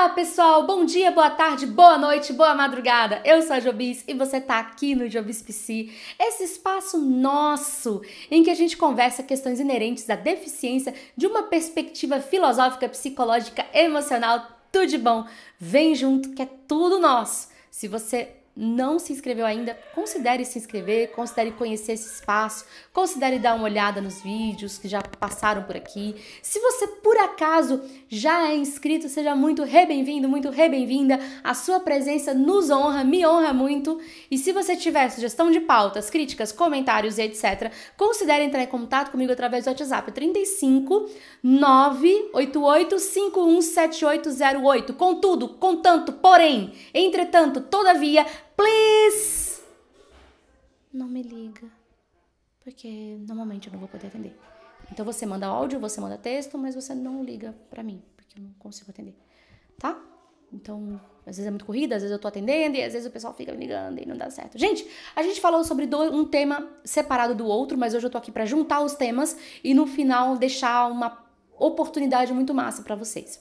Olá, pessoal! Bom dia, boa tarde, boa noite, boa madrugada! Eu sou a Jobis e você tá aqui no Jobis PC, esse espaço nosso em que a gente conversa questões inerentes à deficiência de uma perspectiva filosófica, psicológica, emocional, tudo de bom. Vem junto que é tudo nosso! Se você não se inscreveu ainda, considere se inscrever, considere conhecer esse espaço, considere dar uma olhada nos vídeos que já passaram por aqui. Se você por acaso já é inscrito, seja muito re-bem-vindo, muito re-bem-vinda. A sua presença nos honra, me honra muito. E se você tiver sugestão de pautas, críticas, comentários e etc, considere entrar em contato comigo através do WhatsApp 35 988 517808. Contudo, contanto, porém, entretanto, todavia, Please! Não me liga. Porque normalmente eu não vou poder atender. Então você manda áudio, você manda texto, mas você não liga para mim, porque eu não consigo atender. Tá? Então, às vezes é muito corrida, às vezes eu tô atendendo e às vezes o pessoal fica me ligando e não dá certo. Gente, a gente falou sobre um tema separado do outro, mas hoje eu tô aqui para juntar os temas e no final deixar uma oportunidade muito massa para vocês.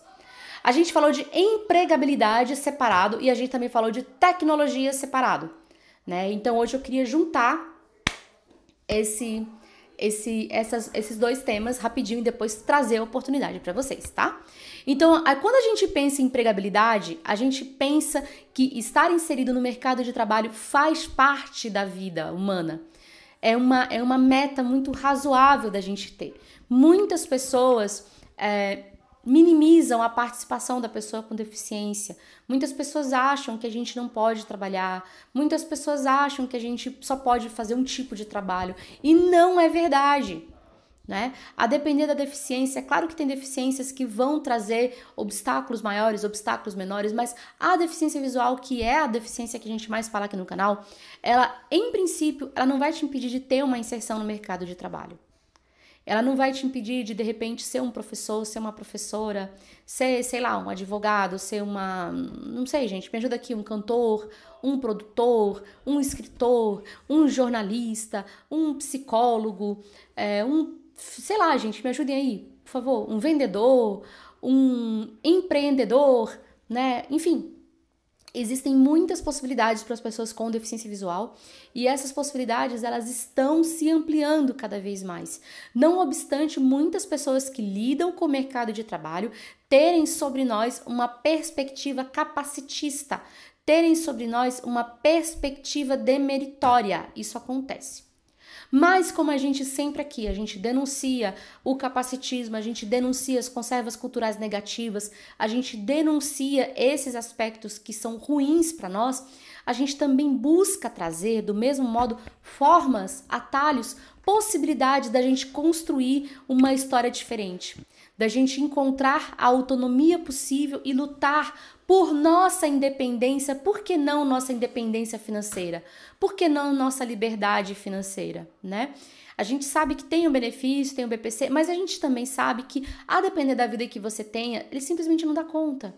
A gente falou de empregabilidade separado e a gente também falou de tecnologia separado, né? Então hoje eu queria juntar esse esse, essas, esses dois temas rapidinho e depois trazer a oportunidade para vocês, tá? Então, quando a gente pensa em empregabilidade, a gente pensa que estar inserido no mercado de trabalho faz parte da vida humana. É uma, é uma meta muito razoável da gente ter. Muitas pessoas é, minimizam a participação da pessoa com deficiência. Muitas pessoas acham que a gente não pode trabalhar, muitas pessoas acham que a gente só pode fazer um tipo de trabalho e não é verdade. Né? A depender da deficiência, é claro que tem deficiências que vão trazer obstáculos maiores, obstáculos menores, mas a deficiência visual, que é a deficiência que a gente mais fala aqui no canal, ela, em princípio, ela não vai te impedir de ter uma inserção no mercado de trabalho. Ela não vai te impedir de, de repente, ser um professor, ser uma professora, ser, sei lá, um advogado, ser uma. Não sei, gente, me ajuda aqui, um cantor, um produtor, um escritor, um jornalista, um psicólogo, é, um. Sei lá, gente, me ajudem aí, por favor. Um vendedor, um empreendedor, né? Enfim, existem muitas possibilidades para as pessoas com deficiência visual e essas possibilidades elas estão se ampliando cada vez mais. Não obstante muitas pessoas que lidam com o mercado de trabalho terem sobre nós uma perspectiva capacitista, terem sobre nós uma perspectiva demeritória. Isso acontece. Mas como a gente sempre aqui, a gente denuncia o capacitismo, a gente denuncia as conservas culturais negativas, a gente denuncia esses aspectos que são ruins para nós, a gente também busca trazer, do mesmo modo, formas, atalhos, possibilidades da gente construir uma história diferente, da gente encontrar a autonomia possível e lutar por nossa independência, por que não nossa independência financeira? Por que não nossa liberdade financeira, né? A gente sabe que tem o benefício, tem o BPC, mas a gente também sabe que, a depender da vida que você tenha, ele simplesmente não dá conta.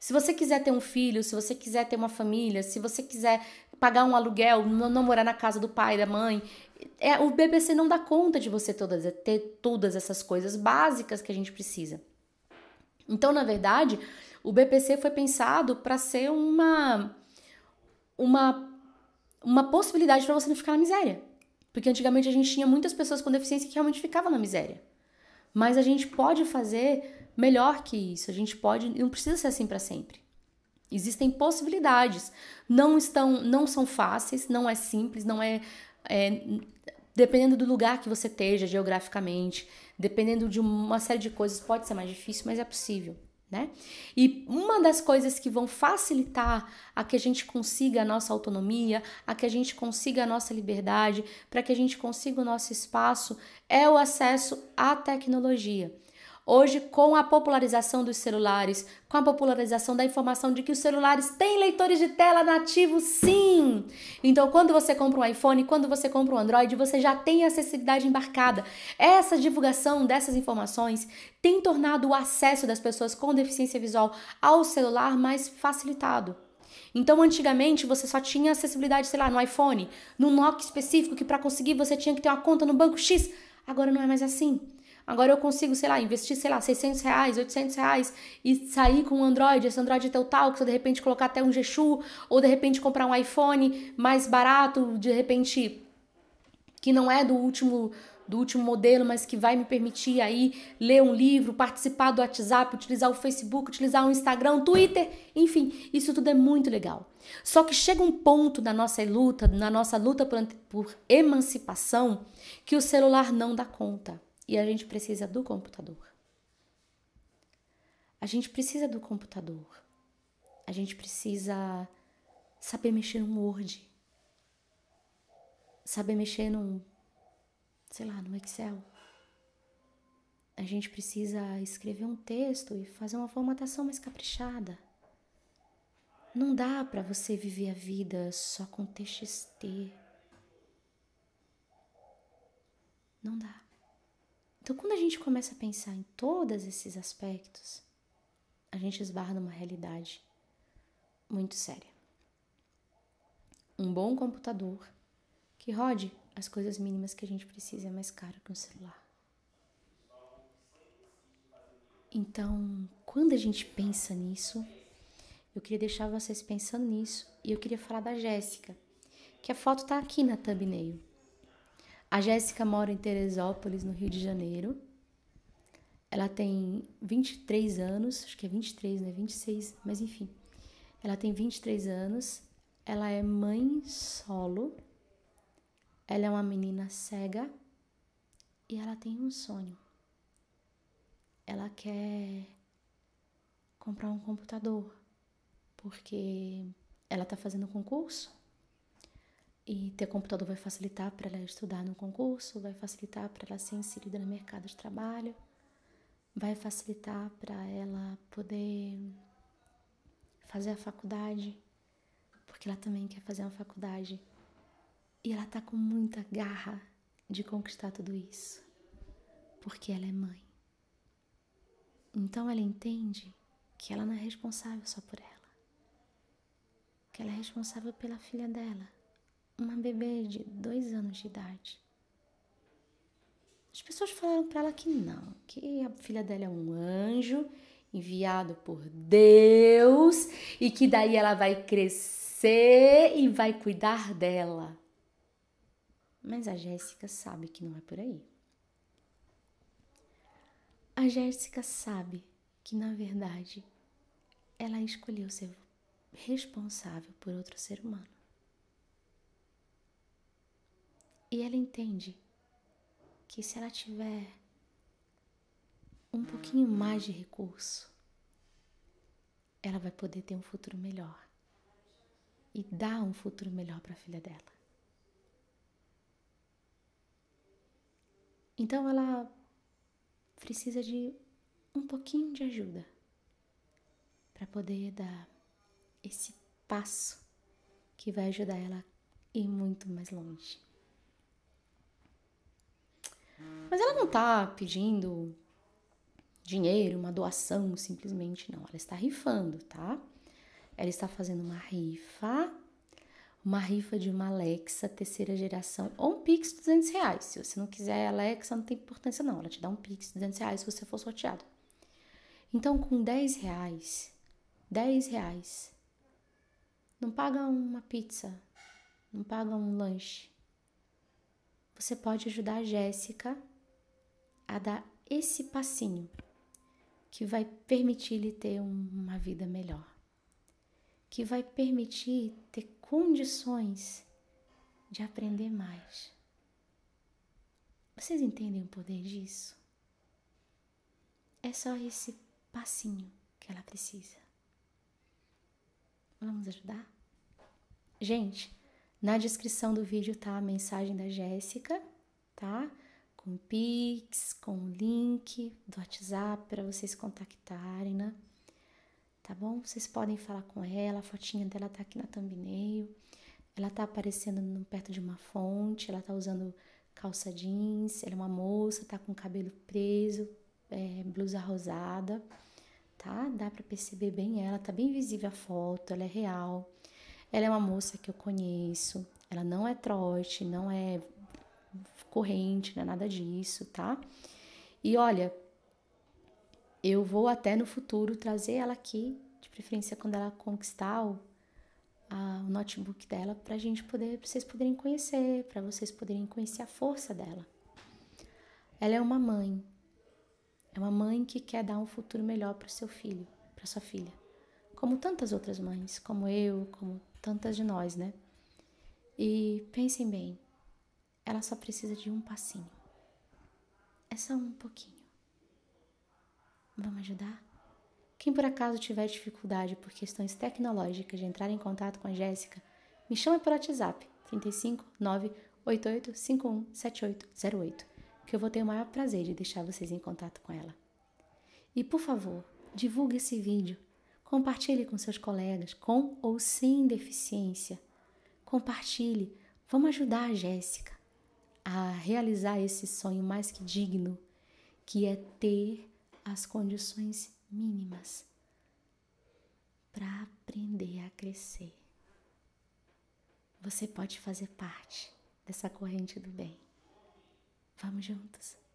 Se você quiser ter um filho, se você quiser ter uma família, se você quiser pagar um aluguel, não morar na casa do pai, da mãe, é, o BPC não dá conta de você todas, ter todas essas coisas básicas que a gente precisa. Então, na verdade, o BPC foi pensado para ser uma uma uma possibilidade para você não ficar na miséria. Porque antigamente a gente tinha muitas pessoas com deficiência que realmente ficavam na miséria. Mas a gente pode fazer melhor que isso. A gente pode, não precisa ser assim para sempre. Existem possibilidades. Não estão, não são fáceis, não é simples, não é, é dependendo do lugar que você esteja geograficamente, dependendo de uma série de coisas, pode ser mais difícil, mas é possível, né? E uma das coisas que vão facilitar a que a gente consiga a nossa autonomia, a que a gente consiga a nossa liberdade, para que a gente consiga o nosso espaço, é o acesso à tecnologia. Hoje, com a popularização dos celulares, com a popularização da informação de que os celulares têm leitores de tela nativos, sim! Então, quando você compra um iPhone, quando você compra um Android, você já tem acessibilidade embarcada. Essa divulgação dessas informações tem tornado o acesso das pessoas com deficiência visual ao celular mais facilitado. Então, antigamente você só tinha acessibilidade, sei lá, no iPhone, num Nokia específico que para conseguir você tinha que ter uma conta no banco X. Agora não é mais assim. Agora eu consigo, sei lá, investir, sei lá, 600 reais, 800 reais e sair com um Android, esse Android até teu tal, que de repente colocar até um Gexu, ou de repente comprar um iPhone mais barato, de repente, que não é do último do último modelo, mas que vai me permitir aí ler um livro, participar do WhatsApp, utilizar o Facebook, utilizar o Instagram, o Twitter, enfim, isso tudo é muito legal. Só que chega um ponto na nossa luta, na nossa luta por, por emancipação, que o celular não dá conta. E a gente precisa do computador. A gente precisa do computador. A gente precisa saber mexer no Word. Saber mexer num, sei lá, no Excel. A gente precisa escrever um texto e fazer uma formatação mais caprichada. Não dá para você viver a vida só com TXT. Não dá. Então, quando a gente começa a pensar em todos esses aspectos, a gente esbarra numa realidade muito séria. Um bom computador que rode as coisas mínimas que a gente precisa é mais caro que um celular. Então, quando a gente pensa nisso, eu queria deixar vocês pensando nisso e eu queria falar da Jéssica, que a foto tá aqui na thumbnail. A Jéssica mora em Teresópolis, no Rio de Janeiro. Ela tem 23 anos, acho que é 23, né? 26, mas enfim. Ela tem 23 anos, ela é mãe solo, ela é uma menina cega e ela tem um sonho. Ela quer comprar um computador, porque ela tá fazendo concurso e ter computador vai facilitar para ela estudar no concurso, vai facilitar para ela ser inserida no mercado de trabalho, vai facilitar para ela poder fazer a faculdade, porque ela também quer fazer uma faculdade. E ela tá com muita garra de conquistar tudo isso, porque ela é mãe. Então ela entende que ela não é responsável só por ela, que ela é responsável pela filha dela uma bebê de dois anos de idade. As pessoas falaram para ela que não, que a filha dela é um anjo enviado por Deus e que daí ela vai crescer e vai cuidar dela. Mas a Jéssica sabe que não é por aí. A Jéssica sabe que na verdade ela escolheu ser responsável por outro ser humano. E ela entende que se ela tiver um pouquinho mais de recurso, ela vai poder ter um futuro melhor e dar um futuro melhor para a filha dela. Então ela precisa de um pouquinho de ajuda para poder dar esse passo que vai ajudar ela a ir muito mais longe. Mas ela não está pedindo dinheiro, uma doação, simplesmente não. Ela está rifando, tá? Ela está fazendo uma rifa, uma rifa de uma Alexa terceira geração ou um Pix de 200 reais. Se você não quiser Alexa, não tem importância não. Ela te dá um Pix de 200 reais se você for sorteado. Então, com 10 reais, 10 reais, não paga uma pizza, não paga um lanche. Você pode ajudar a Jéssica a dar esse passinho que vai permitir-lhe ter uma vida melhor, que vai permitir ter condições de aprender mais. Vocês entendem o poder disso? É só esse passinho que ela precisa. Vamos ajudar? Gente, na descrição do vídeo tá a mensagem da Jéssica, tá? com Pix, com o link do WhatsApp para vocês contactarem, né? Tá bom? Vocês podem falar com ela, a fotinha dela tá aqui na thumbnail. Ela tá aparecendo perto de uma fonte, ela tá usando calça jeans, ela é uma moça, tá com cabelo preso, é, blusa rosada, tá? Dá para perceber bem ela, tá bem visível a foto, ela é real. Ela é uma moça que eu conheço, ela não é trote, não é corrente, não é nada disso, tá? E olha, eu vou até no futuro trazer ela aqui, de preferência quando ela conquistar o, a, o notebook dela, pra gente poder, pra vocês poderem conhecer, para vocês poderem conhecer a força dela. Ela é uma mãe. É uma mãe que quer dar um futuro melhor para seu filho, para sua filha. Como tantas outras mães, como eu, como tantas de nós, né? E pensem bem, ela só precisa de um passinho. É só um pouquinho. Vamos ajudar? Quem por acaso tiver dificuldade por questões tecnológicas de entrar em contato com a Jéssica, me chame pelo WhatsApp 35 988517808, que eu vou ter o maior prazer de deixar vocês em contato com ela. E por favor, divulgue esse vídeo, compartilhe com seus colegas com ou sem deficiência. Compartilhe, vamos ajudar a Jéssica a realizar esse sonho mais que digno, que é ter as condições mínimas para aprender a crescer. Você pode fazer parte dessa corrente do bem. Vamos juntos.